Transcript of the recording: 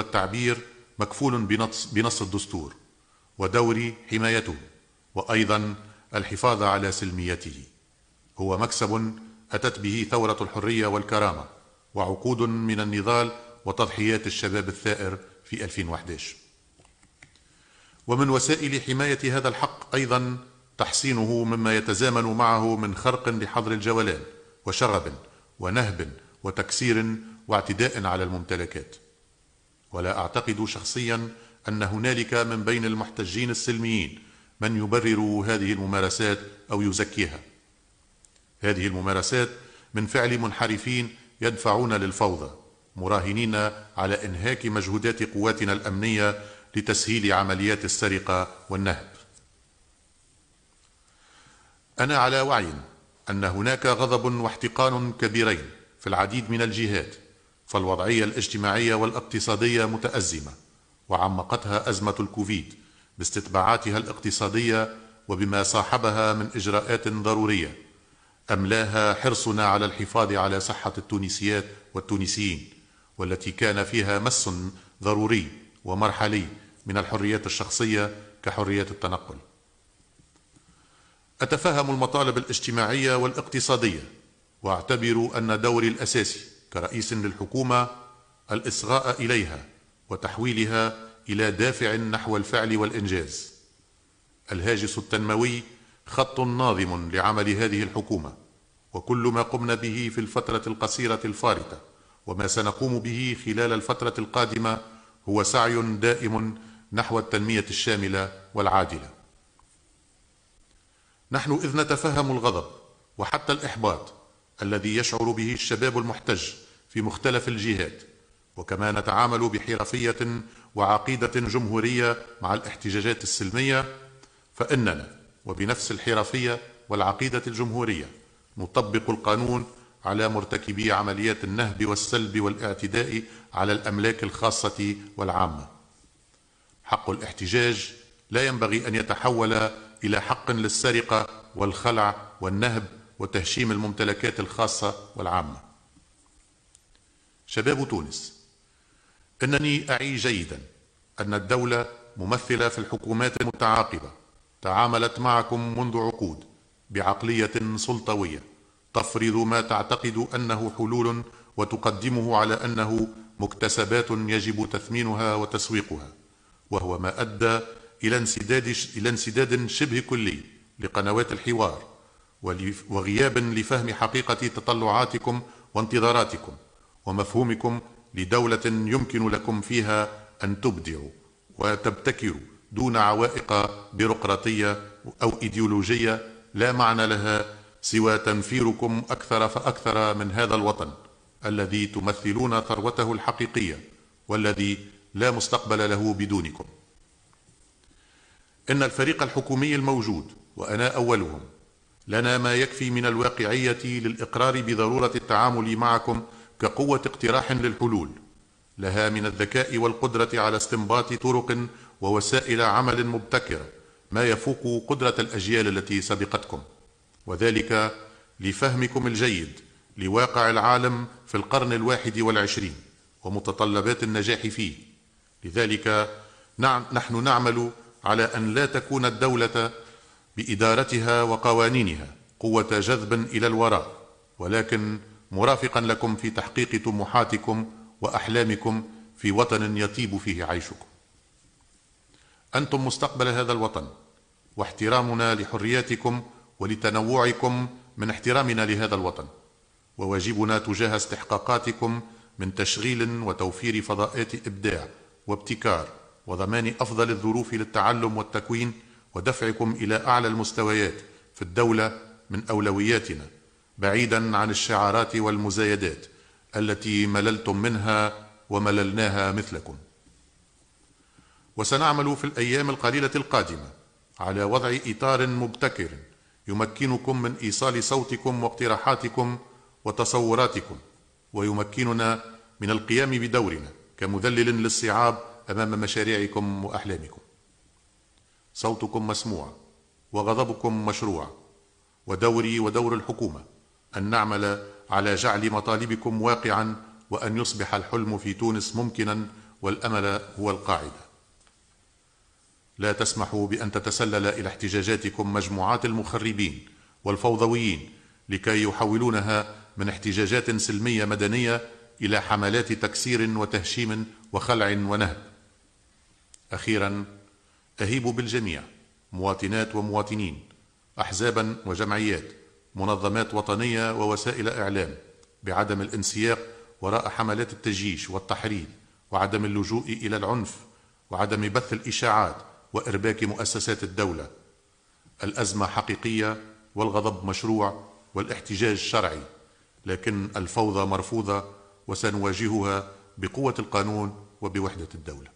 التعبير مكفول بنص, بنص الدستور ودور حمايته وايضا الحفاظ على سلميته هو مكسب اتت به ثوره الحريه والكرامه وعقود من النضال وتضحيات الشباب الثائر في 2011 ومن وسائل حمايه هذا الحق ايضا تحصينه مما يتزامن معه من خرق لحظر الجولان وشغب ونهب وتكسير واعتداء على الممتلكات ولا أعتقد شخصيا أن هنالك من بين المحتجين السلميين من يبرر هذه الممارسات أو يزكيها هذه الممارسات من فعل منحرفين يدفعون للفوضى مراهنين على إنهاك مجهودات قواتنا الأمنية لتسهيل عمليات السرقة والنهب أنا على وعي أن هناك غضب واحتقان كبيرين في العديد من الجهات فالوضعية الاجتماعية والاقتصادية متأزمة وعمقتها أزمة الكوفيد باستتباعاتها الاقتصادية وبما صاحبها من إجراءات ضرورية أملاها حرصنا على الحفاظ على صحة التونسيات والتونسيين والتي كان فيها مس ضروري ومرحلي من الحريات الشخصية كحريات التنقل أتفهم المطالب الاجتماعية والاقتصادية واعتبر أن دوري الأساسي كرئيس للحكومه الاصغاء اليها وتحويلها الى دافع نحو الفعل والانجاز الهاجس التنموي خط ناظم لعمل هذه الحكومه وكل ما قمنا به في الفتره القصيره الفارطه وما سنقوم به خلال الفتره القادمه هو سعي دائم نحو التنميه الشامله والعادله نحن اذ نتفهم الغضب وحتى الاحباط الذي يشعر به الشباب المحتج في مختلف الجهات وكما نتعامل بحرفيه وعقيده جمهوريه مع الاحتجاجات السلميه فاننا وبنفس الحرفيه والعقيده الجمهوريه نطبق القانون على مرتكبي عمليات النهب والسلب والاعتداء على الاملاك الخاصه والعامه حق الاحتجاج لا ينبغي ان يتحول الى حق للسرقه والخلع والنهب وتهشيم الممتلكات الخاصه والعامه شباب تونس إنني أعي جيدا أن الدولة ممثلة في الحكومات المتعاقبة تعاملت معكم منذ عقود بعقلية سلطوية تفرض ما تعتقد أنه حلول وتقدمه على أنه مكتسبات يجب تثمينها وتسويقها وهو ما أدى إلى انسداد, إلى انسداد شبه كلي لقنوات الحوار وغياب لفهم حقيقة تطلعاتكم وانتظاراتكم ومفهومكم لدولة يمكن لكم فيها أن تبدعوا وتبتكروا دون عوائق بيروقراطية أو إيديولوجية لا معنى لها سوى تنفيركم أكثر فأكثر من هذا الوطن الذي تمثلون ثروته الحقيقية والذي لا مستقبل له بدونكم إن الفريق الحكومي الموجود وأنا أولهم لنا ما يكفي من الواقعية للإقرار بضرورة التعامل معكم كقوة اقتراح للحلول لها من الذكاء والقدرة على استنباط طرق ووسائل عمل مبتكرة ما يفوق قدرة الأجيال التي سبقتكم وذلك لفهمكم الجيد لواقع العالم في القرن الواحد والعشرين ومتطلبات النجاح فيه لذلك نحن نعمل على أن لا تكون الدولة بإدارتها وقوانينها قوة جذب إلى الوراء ولكن مرافقا لكم في تحقيق طموحاتكم واحلامكم في وطن يطيب فيه عيشكم انتم مستقبل هذا الوطن واحترامنا لحرياتكم ولتنوعكم من احترامنا لهذا الوطن وواجبنا تجاه استحقاقاتكم من تشغيل وتوفير فضاءات ابداع وابتكار وضمان افضل الظروف للتعلم والتكوين ودفعكم الى اعلى المستويات في الدوله من اولوياتنا بعيدا عن الشعارات والمزايدات التي مللتم منها ومللناها مثلكم وسنعمل في الايام القليله القادمه على وضع اطار مبتكر يمكنكم من ايصال صوتكم واقتراحاتكم وتصوراتكم ويمكننا من القيام بدورنا كمذلل للصعاب امام مشاريعكم واحلامكم صوتكم مسموع وغضبكم مشروع ودوري ودور الحكومه ان نعمل على جعل مطالبكم واقعا وان يصبح الحلم في تونس ممكنا والامل هو القاعده لا تسمحوا بان تتسلل الى احتجاجاتكم مجموعات المخربين والفوضويين لكي يحولونها من احتجاجات سلميه مدنيه الى حملات تكسير وتهشيم وخلع ونهب اخيرا اهيب بالجميع مواطنات ومواطنين احزابا وجمعيات منظمات وطنيه ووسائل اعلام بعدم الانسياق وراء حملات التجيش والتحريض وعدم اللجوء الى العنف وعدم بث الاشاعات وارباك مؤسسات الدوله الازمه حقيقيه والغضب مشروع والاحتجاج شرعي لكن الفوضى مرفوضه وسنواجهها بقوه القانون وبوحده الدوله